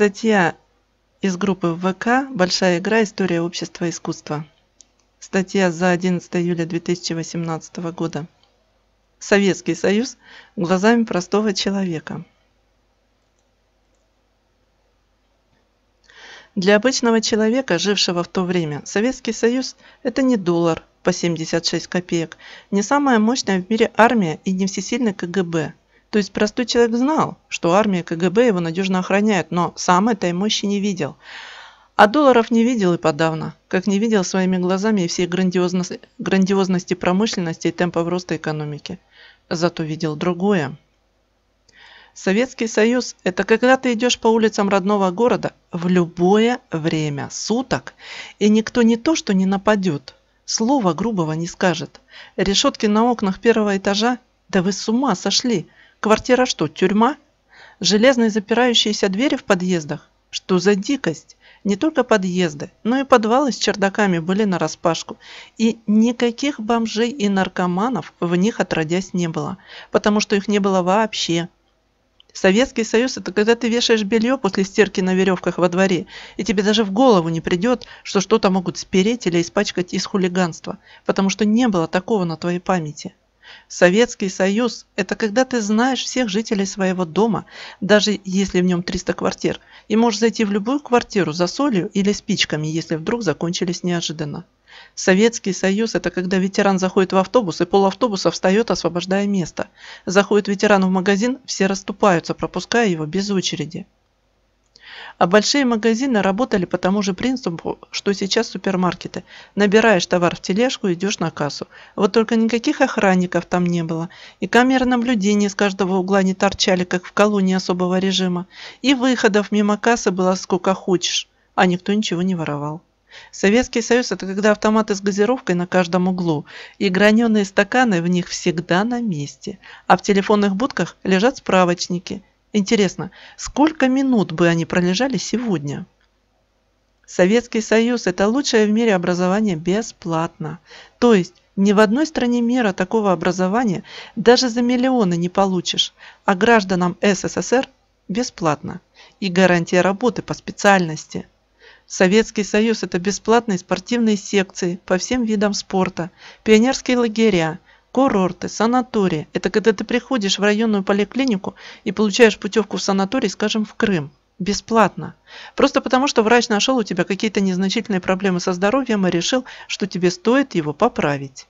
Статья из группы ВК «Большая игра. История общества искусства». Статья за 11 июля 2018 года. Советский Союз глазами простого человека. Для обычного человека, жившего в то время, Советский Союз – это не доллар по 76 копеек, не самая мощная в мире армия и не всесильный КГБ – то есть простой человек знал, что армия КГБ его надежно охраняет, но сам этой мощи не видел. А долларов не видел и подавно, как не видел своими глазами и всей грандиозности, грандиозности промышленности и темпов роста экономики. Зато видел другое. Советский Союз – это когда ты идешь по улицам родного города в любое время суток, и никто не то что не нападет, слова грубого не скажет. Решетки на окнах первого этажа – да вы с ума сошли – Квартира что, тюрьма? Железные запирающиеся двери в подъездах? Что за дикость? Не только подъезды, но и подвалы с чердаками были нараспашку, и никаких бомжей и наркоманов в них отродясь не было, потому что их не было вообще. Советский Союз – это когда ты вешаешь белье после стирки на веревках во дворе, и тебе даже в голову не придет, что что-то могут спереть или испачкать из хулиганства, потому что не было такого на твоей памяти. Советский Союз – это когда ты знаешь всех жителей своего дома, даже если в нем 300 квартир, и можешь зайти в любую квартиру за солью или спичками, если вдруг закончились неожиданно. Советский Союз – это когда ветеран заходит в автобус, и пол автобуса встает, освобождая место. Заходит ветеран в магазин, все расступаются, пропуская его без очереди. А большие магазины работали по тому же принципу, что сейчас супермаркеты. Набираешь товар в тележку, идешь на кассу. Вот только никаких охранников там не было. И камеры наблюдения с каждого угла не торчали, как в колонии особого режима. И выходов мимо кассы было сколько хочешь. А никто ничего не воровал. Советский Союз – это когда автоматы с газировкой на каждом углу, и граненые стаканы в них всегда на месте, а в телефонных будках лежат справочники, Интересно, сколько минут бы они пролежали сегодня? Советский Союз – это лучшее в мире образование бесплатно. То есть ни в одной стране мира такого образования даже за миллионы не получишь, а гражданам СССР бесплатно. И гарантия работы по специальности. Советский Союз – это бесплатные спортивные секции по всем видам спорта, пионерские лагеря, курорты санатории это когда ты приходишь в районную поликлинику и получаешь путевку в санаторий скажем в крым бесплатно просто потому что врач нашел у тебя какие-то незначительные проблемы со здоровьем и решил что тебе стоит его поправить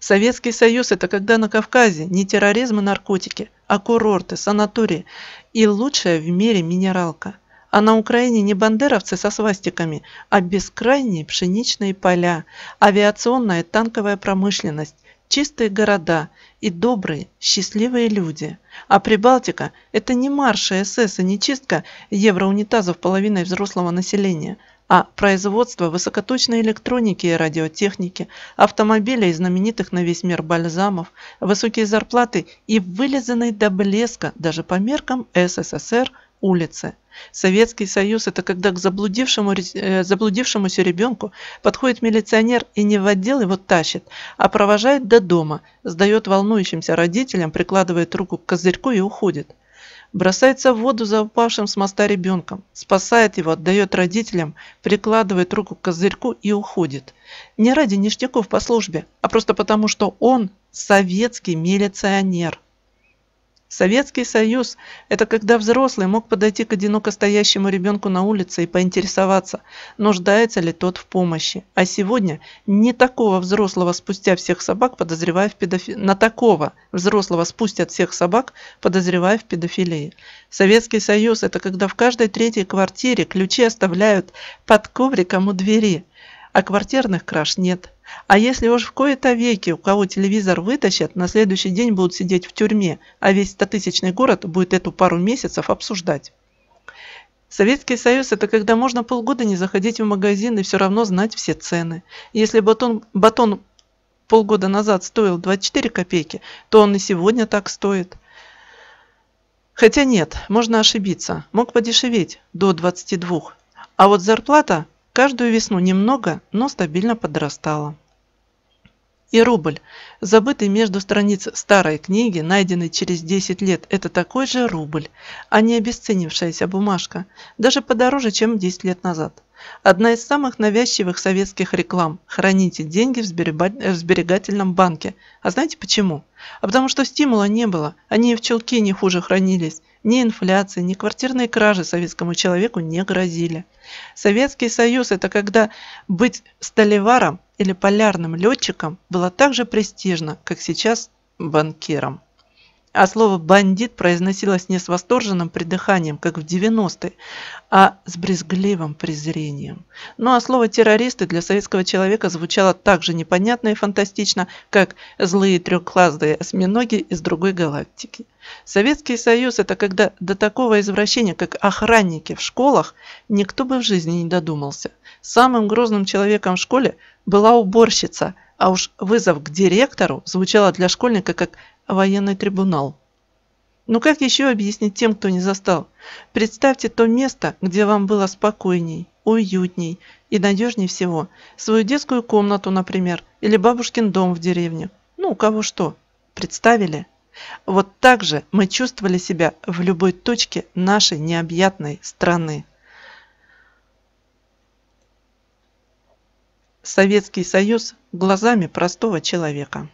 Советский Союз – это когда на Кавказе не терроризм и наркотики, а курорты, санатории и лучшая в мире минералка. А на Украине не бандеровцы со свастиками, а бескрайние пшеничные поля, авиационная танковая промышленность, чистые города и добрые, счастливые люди. А Прибалтика – это не марша СС и не чистка евроунитазов половиной взрослого населения, а производство высокоточной электроники и радиотехники, автомобилей знаменитых на весь мир бальзамов, высокие зарплаты и вылизанный до блеска даже по меркам СССР улице. Советский Союз – это когда к заблудившему, э, заблудившемуся ребенку подходит милиционер и не в отдел его тащит, а провожает до дома, сдает волнующимся родителям, прикладывает руку к козырьку и уходит. Бросается в воду за упавшим с моста ребенком, спасает его, отдает родителям, прикладывает руку к козырьку и уходит. Не ради ништяков по службе, а просто потому, что он советский милиционер. Советский Союз – это когда взрослый мог подойти к одиноко стоящему ребенку на улице и поинтересоваться, нуждается ли тот в помощи. А сегодня не такого взрослого спустя всех собак, подозревая в педофи... на такого взрослого спустят всех собак, подозревая в педофилии. Советский Союз – это когда в каждой третьей квартире ключи оставляют под ковриком у двери, а квартирных краж нет – а если уж в кои-то веки у кого телевизор вытащат, на следующий день будут сидеть в тюрьме, а весь стотысячный город будет эту пару месяцев обсуждать. Советский Союз – это когда можно полгода не заходить в магазин и все равно знать все цены. Если батон, батон полгода назад стоил 24 копейки, то он и сегодня так стоит. Хотя нет, можно ошибиться. Мог подешеветь до 22. А вот зарплата каждую весну немного, но стабильно подрастала. И рубль, забытый между страниц старой книги, найденный через 10 лет, это такой же рубль, а не обесценившаяся бумажка, даже подороже, чем 10 лет назад. Одна из самых навязчивых советских реклам – храните деньги в, сберегательном банке. А знаете почему? А потому что стимула не было, они и в чулке не хуже хранились. Ни инфляции, ни квартирные кражи советскому человеку не грозили. Советский Союз – это когда быть столеваром – или полярным лётчиком было так же престижно как сейчас банкиром а слово «бандит» произносилось не с восторженным придыханием, как в 90-е, а с брезгливым презрением. Ну а слово «террористы» для советского человека звучало так же непонятно и фантастично, как «злые трехклассные осьминоги из другой галактики». Советский Союз – это когда до такого извращения, как охранники в школах, никто бы в жизни не додумался. Самым грозным человеком в школе была уборщица – а уж вызов к директору звучало для школьника как военный трибунал. Но ну, как еще объяснить тем, кто не застал? Представьте то место, где вам было спокойней, уютней и надежней всего. Свою детскую комнату, например, или бабушкин дом в деревне. Ну, у кого что. Представили? Вот так же мы чувствовали себя в любой точке нашей необъятной страны. Советский Союз глазами простого человека.